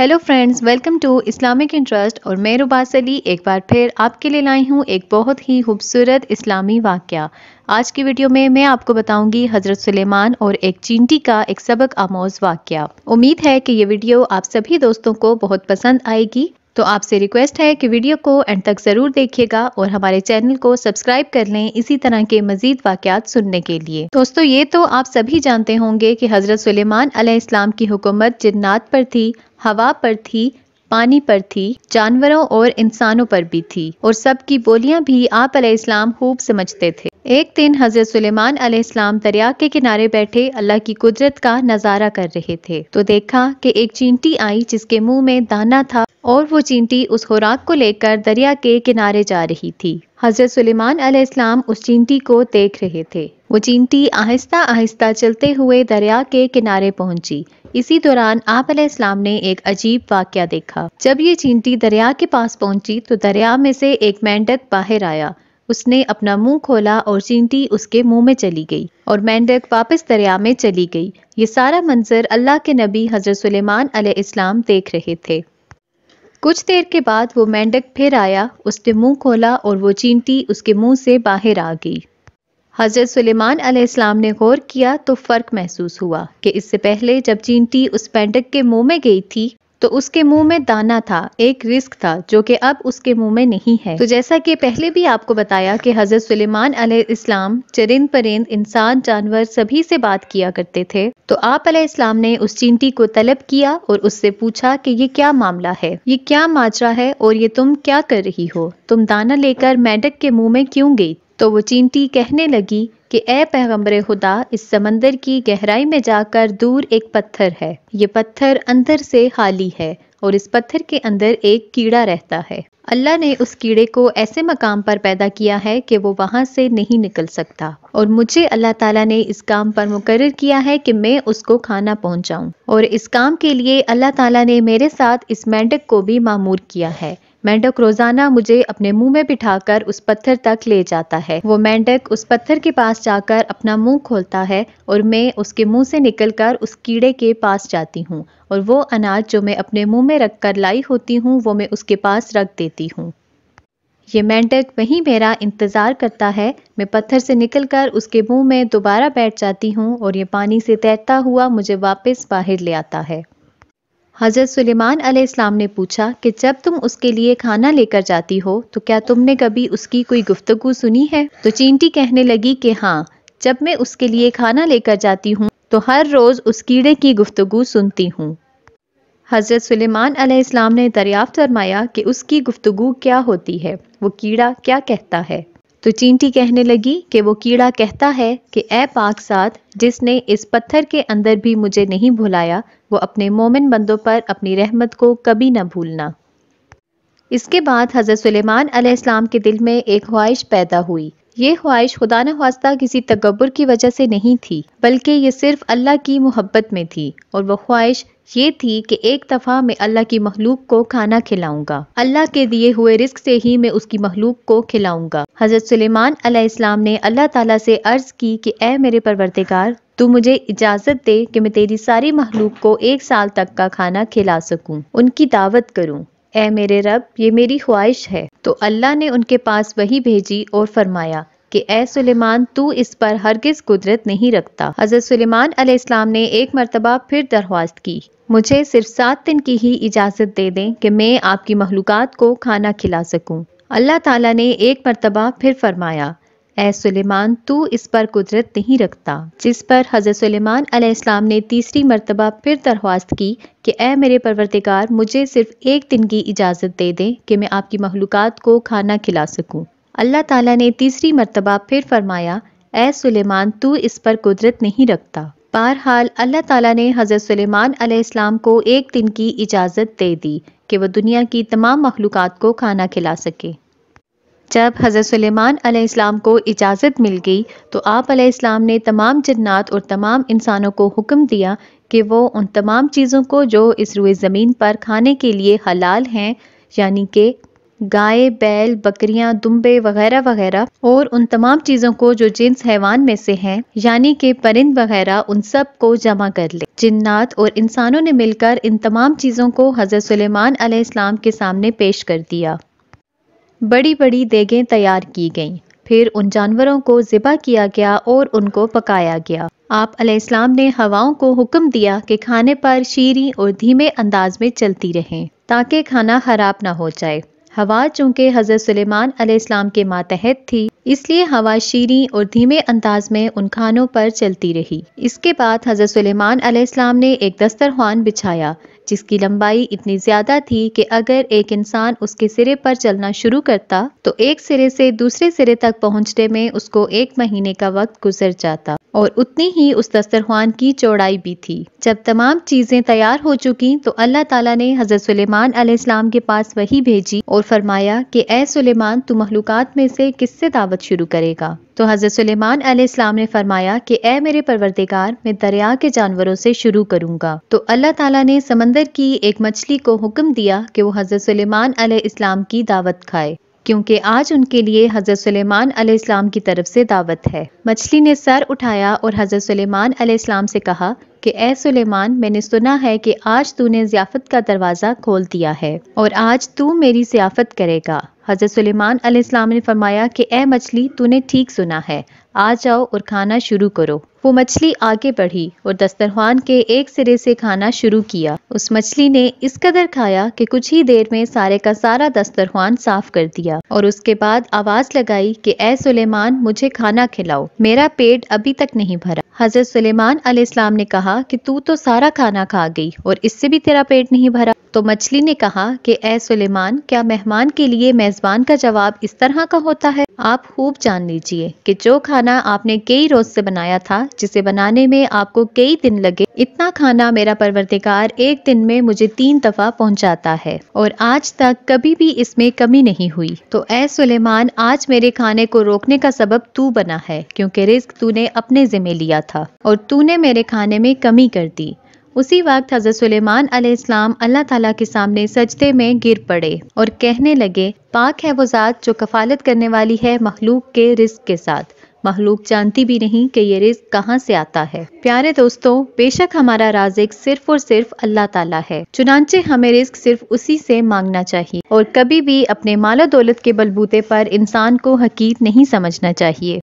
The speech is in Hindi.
Hello friends welcome to Islamic interest और मैं रुबास अली एक बार फिर आपके लिए लाई हूँ एक बहुत ही खूबसूरत इस्लामी वाक्य आज की वीडियो में मैं आपको बताऊंगी हज़रत सुलेमान और एक चींटी का एक सबक आमोज वाक्य उम्मीद है कि ये वीडियो आप सभी दोस्तों को बहुत पसंद आएगी तो आपसे रिक्वेस्ट है कि वीडियो को एंड तक ज़रूर देखिएगा और हमारे चैनल को सब्सक्राइब कर लें इसी तरह के मजीद वाक्यात सुनने के लिए दोस्तों ये तो आप सभी जानते होंगे कि हज़रत सलेमान अलैहिस्सलाम की हुकूमत जन्नात पर थी हवा पर थी पानी पर थी जानवरों और इंसानों पर भी थी और सबकी बोलियां भी आप इस्लाम खूब समझते थे एक दिन हजरत सुलेमान अलैहिस्सलाम दरिया के किनारे बैठे अल्लाह की कुदरत का नज़ारा कर रहे थे तो देखा कि एक चींटी आई जिसके मुंह में दाना था और वो चींटी उस खुराक को लेकर दरिया के किनारे जा रही थी हज़रत सुलेमान अलैहिस्सलाम उस चींटी को देख रहे थे वो चींटी आहिस्ता आहिस्ता चलते हुए दरिया के किनारे पहुंची इसी दौरान आप अलैहिस्सलाम ने एक अजीब वाक्य देखा जब ये चींटी दरिया के पास पहुंची तो दरिया में से एक मेंढक बाहर आया उसने अपना मुंह खोला और चींटी उसके मुंह में चली गई और मेंढक वापस दरिया में चली गई ये सारा मंजर अल्लाह के नबी हजरत सुलेमान अलैहिस्सलाम देख रहे थे कुछ देर के बाद वो मेंढक फिर आया उसने मुंह खोला और वो चींटी उसके मुंह से बाहर आ गई हज़रत सुलेमान अलैहिस्सलाम ने गौर किया तो फ़र्क महसूस हुआ कि इससे पहले जब चींटी उस मेंढक के मुंह में गई थी तो उसके मुंह में दाना था एक रिस्क था जो कि अब उसके मुंह में नहीं है तो जैसा कि पहले भी आपको बताया कि हजरत सुलेमान इस्लाम चरिंद परिंद इंसान जानवर सभी से बात किया करते थे तो आप इस्लाम ने उस चींटी को तलब किया और उससे पूछा कि ये क्या मामला है ये क्या माजरा है और ये तुम क्या कर रही हो तुम दाना लेकर मेढक के मुंह में क्यों गई तो वो चींटी कहने लगी कि ए पैगम्बर खुदा इस समंदर की गहराई में जाकर दूर एक पत्थर है ये पत्थर अंदर से खाली है और इस पत्थर के अंदर एक कीड़ा रहता है अल्लाह ने उस कीड़े को ऐसे मकाम पर पैदा किया है कि वो वहाँ से नहीं निकल सकता और मुझे अल्लाह ताला ने इस काम पर मुकर किया है कि मैं उसको खाना पहुँचाऊँ और इस काम के लिए अल्लाह ताला ने मेरे साथ इस मेंढक को भी मामूर किया है मेंढक रोजाना मुझे अपने मुंह में बिठाकर उस पत्थर तक ले जाता है वो मेंढक उस पत्थर के पास जाकर अपना मुंह खोलता है और मैं उसके मुंह से निकलकर उस कीड़े के पास जाती हूँ और वो अनाज जो मैं अपने मुंह में रख कर लाई होती हूँ वो मैं उसके पास रख देती हूँ ये मेंढक वहीं मेरा इंतज़ार करता है मैं पत्थर से निकलकर उसके मुंह में दोबारा बैठ जाती हूँ और ये पानी से तैरता हुआ मुझे वापस बाहर ले आता है हज़रत सुलेमान इस्लाम ने पूछा कि जब तुम उसके लिए खाना लेकर जाती हो तो क्या तुमने कभी उसकी कोई गुफ्तगु सुनी है तो चींटी कहने लगी कि हाँ जब मैं उसके लिए खाना लेकर जाती हूँ तो हर रोज़ उस कीड़े की गुफ्तगु सुनती हूँ हज़रत सुलेमान इस्लाम ने दरियाफ्त फरमाया कि उसकी गुफ्तगु क्या होती है वो कीड़ा क्या कहता है तो चींटी कहने लगी कि वो कीड़ा कहता है कि ए पाक साथ जिसने इस पत्थर के अंदर भी मुझे नहीं भुलाया वो अपने मोमिन बंदों पर अपनी रहमत को कभी ना भूलना इसके बाद हज़रत सुलेमान अलैहिस्सलाम के दिल में एक ख्वाहिश पैदा हुई ये ख्वाहिश खुदा न किसी तकबर की वजह से नहीं थी बल्कि ये सिर्फ अल्लाह की मोहब्बत में थी और वह ख्वाहिश ये थी कि एक दफ़ा मैं अल्लाह की महलूक को खाना खिलाऊंगा अल्लाह के दिए हुए रिस्क से ही मैं उसकी महलूक को खिलाऊंगा हज़रत सुलेमान अलैहिस्सलाम ने अल्लाह ताला से अर्ज़ की कि अ मेरे परवरदिगार तू मुझे इजाज़त दे कि मैं तेरी सारी महलूक को एक साल तक का खाना खिला सकूँ उनकी दावत करूँ ए मेरे रब ये मेरी ख्वाहिश है तो अल्लाह ने उनके पास वही भेजी और फरमाया कि ए सुलेमान तू इस पर हरगिज़ कुदरत नहीं रखता हज़रत सुलेमान अलैहिस्सलाम ने एक मरतबा फिर दरख्वास्त की मुझे सिर्फ सात दिन की ही इजाज़त दे दें कि मैं आपकी महलूकत को खाना खिला सकूँ अल्लाह ताला ने एक मरतबा फिर फरमाया ए सुलेमान तू इस पर कुदरत नहीं रखता जिस पर हज़रत सुलेमान अलैहिस्सलाम ने तीसरी मरतबा फिर दरख्वास्त की कि ए मेरे परवरदिगार मुझे सिर्फ एक दिन की इजाज़त दे दें कि मैं आपकी महलूकत को खाना खिला सकूं। अल्लाह ताला ने तीसरी मरतबा फिर फरमाया ए सुलेमान तू इस पर कुदरत नहीं रखता बहरहाल अल्लाह ताला ने हज़रत सुलेमान अलैहिस्सलाम को एक दिन की इजाज़त दे दी कि वह दुनिया की तमाम मखलूक़ात को खाना खिला सके जब हज़रत सुलेमान अलैहिस्सलाम को इजाज़त मिल गई तो आप अलैहिस्सलाम ने तमाम जन्नात और तमाम इंसानों को हुक्म दिया कि वो उन तमाम चीज़ों को जो इस रुए ज़मीन पर खाने के लिए हलाल हैं यानी कि गाय बैल बकरियां दुम्बे वगैरह वगैरह और उन तमाम चीज़ों को जो जिन्स हैवान में से हैं यानी कि परिंद वगैरह उन सब को जमा कर ले जिन्नात और इंसानों ने मिलकर इन तमाम चीज़ों को हज़रत सुलेमान अलैहिस्सलाम के सामने पेश कर दिया बड़ी बड़ी देगें तैयार की गईं फिर उन जानवरों को ज़िबा किया गया और उनको पकाया गया आप अलैहिस्सलाम ने हवाओं को हुक्म दिया कि खाने पर शीरी और धीमे अंदाज में चलती रहें ताकि खाना खराब ना हो जाए हवा चूँकि हज़रत सलेमान अलैहिस्सलाम के मातहत थी इसलिए हवा शीरी और धीमे अंदाज में उन खानों पर चलती रही इसके बाद हज़रत सलेमान अलैहिस्सलाम ने एक दस्तरखान बिछाया जिसकी लंबाई इतनी ज्यादा थी कि अगर एक इंसान उसके सिरे पर चलना शुरू करता तो एक सिरे से दूसरे सिरे तक पहुंचने में उसको एक महीने का वक्त गुजर जाता और उतनी ही उस दस्तरखान की चौड़ाई भी थी जब तमाम चीजें तैयार हो चुकी तो अल्लाह ताला ने हजरत सुलेमान अलैहिस्सलाम के पास वही भेजी और फरमाया कि ए सुलेमान तू मखलूक में से किससे दावत शुरू करेगा तो हज़रत सुलेमान आसमाम ने फरमाया कि ए मेरे परवरदेगार मैं दरिया के जानवरों से शुरू करूँगा तो अल्लाह ताला ने समंदर की एक मछली को हुक्म दिया कि वो हज़रत सुलेमान आसमाम की दावत खाए क्योंकि आज उनके लिए हज़रत सुलेमान अलैहिस्सलाम की तरफ से दावत है मछली ने सर उठाया और हज़रत सुलेमान अलैहिस्सलाम से कहा कि ए सुलेमान मैंने सुना है कि आज तूने जियाफत का दरवाज़ा खोल दिया है और आज तू मेरी सियाफत करेगा हज़रत सुलेमान अलैहिस्सलाम ने फरमाया कि ए मछली तूने ठीक सुना है आ जाओ और खाना शुरू करो वो मछली आगे बढ़ी और दस्तरखान के एक सिरे से खाना शुरू किया उस मछली ने इस कदर खाया कि कुछ ही देर में सारे का सारा दस्तरखान साफ कर दिया और उसके बाद आवाज लगाई कि ए सुलेमान मुझे खाना खिलाओ मेरा पेट अभी तक नहीं भरा हजरत सुलेमान अलैहिस्सलाम ने कहा कि तू तो सारा खाना खा गई और इससे भी तेरा पेट नहीं भरा तो मछली ने कहा कि ए सुलेमान क्या मेहमान के लिए मेज़बान का जवाब इस तरह का होता है आप खूब जान लीजिए कि जो खाना आपने कई रोज से बनाया था जिसे बनाने में आपको कई दिन लगे इतना खाना मेरा परवरदिगार एक दिन में मुझे तीन दफा पहुंचाता है और आज तक कभी भी इसमें कमी नहीं हुई तो ए सुलेमान आज मेरे खाने को रोकने का सबब तू बना है क्योंकि रिस्क तूने अपने जिम्मे लिया था और तूने मेरे खाने में कमी कर दी उसी वक्त हजरत सुलेमान अलैहिस्सलाम अल्लाह ताला के सामने सजदे में गिर पड़े और कहने लगे पाक है वो ज़ात जो कफालत करने वाली है मखलूक के रिस्क के साथ मखलूक जानती भी नहीं कि ये रिस्क कहाँ से आता है प्यारे दोस्तों बेशक हमारा राजिक सिर्फ और सिर्फ अल्लाह ताला है चुनाचे हमें रिस्क सिर्फ उसी से मांगना चाहिए और कभी भी अपने माला दौलत के बलबूते पर इंसान को हकीर नहीं समझना चाहिए